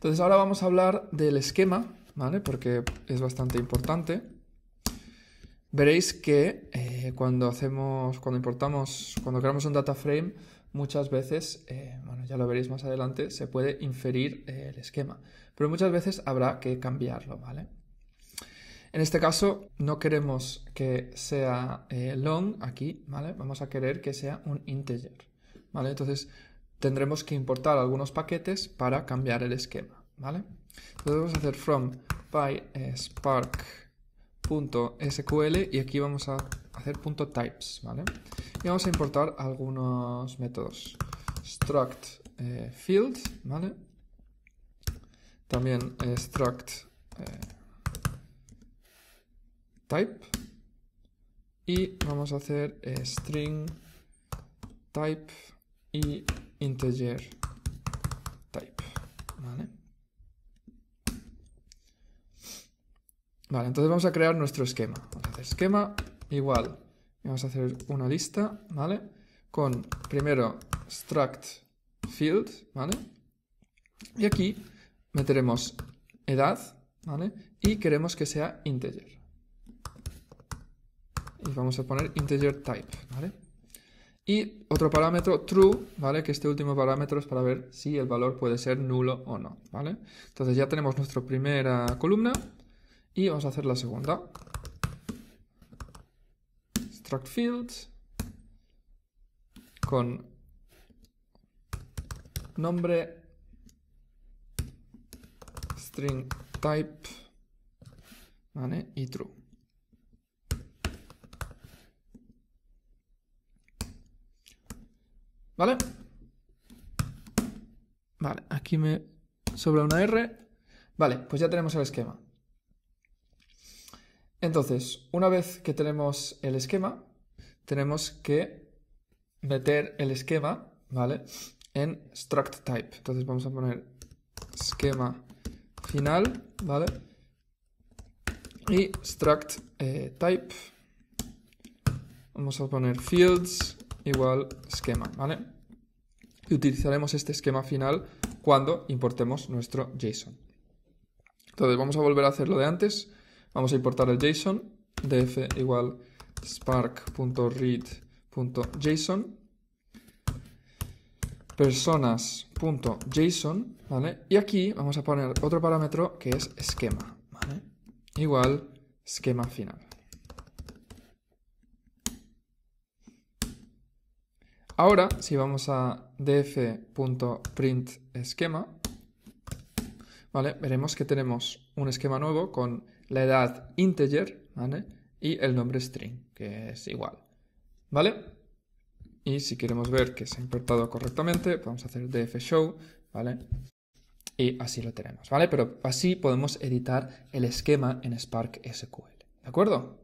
Entonces ahora vamos a hablar del esquema, ¿vale? Porque es bastante importante. Veréis que eh, cuando hacemos, cuando importamos, cuando creamos un data frame, muchas veces, eh, bueno, ya lo veréis más adelante, se puede inferir eh, el esquema, pero muchas veces habrá que cambiarlo, ¿vale? En este caso no queremos que sea long aquí, ¿vale? Vamos a querer que sea un integer, ¿vale? Entonces tendremos que importar algunos paquetes para cambiar el esquema, ¿vale? Entonces vamos a hacer from pyspark.sql eh, y aquí vamos a hacer .types, ¿vale? Y vamos a importar algunos métodos. struct eh, field, ¿vale? También eh, struct type y vamos a hacer string type y integer type, ¿vale? Vale, entonces vamos a crear nuestro esquema. Vamos a hacer esquema igual. Vamos a hacer una lista, ¿vale? Con primero struct field, ¿vale? Y aquí meteremos edad, ¿vale? Y queremos que sea integer. Y vamos a poner integer type, ¿vale? Y otro parámetro true, ¿vale? Que este último parámetro es para ver si el valor puede ser nulo o no, ¿vale? Entonces ya tenemos nuestra primera columna y vamos a hacer la segunda. Struct fields con nombre string type y true. ¿Vale? Vale, aquí me sobra una R. Vale, pues ya tenemos el esquema. Entonces, una vez que tenemos el esquema, tenemos que meter el esquema, ¿vale? En struct type. Entonces vamos a poner esquema final, ¿vale? Y struct eh, type. Vamos a poner fields igual esquema, ¿vale? Y utilizaremos este esquema final cuando importemos nuestro JSON. Entonces vamos a volver a hacer lo de antes. Vamos a importar el JSON, df igual spark.read.json, personas.json, ¿vale? Y aquí vamos a poner otro parámetro que es esquema, ¿vale? Igual esquema final. Ahora, si vamos a df.print esquema, ¿vale? veremos que tenemos un esquema nuevo con la edad integer y el nombre string, que es igual. ¿Vale? Y si queremos ver que se ha importado correctamente, vamos a hacer df.show show, ¿vale? Y así lo tenemos, ¿vale? Pero así podemos editar el esquema en Spark SQL, ¿de acuerdo?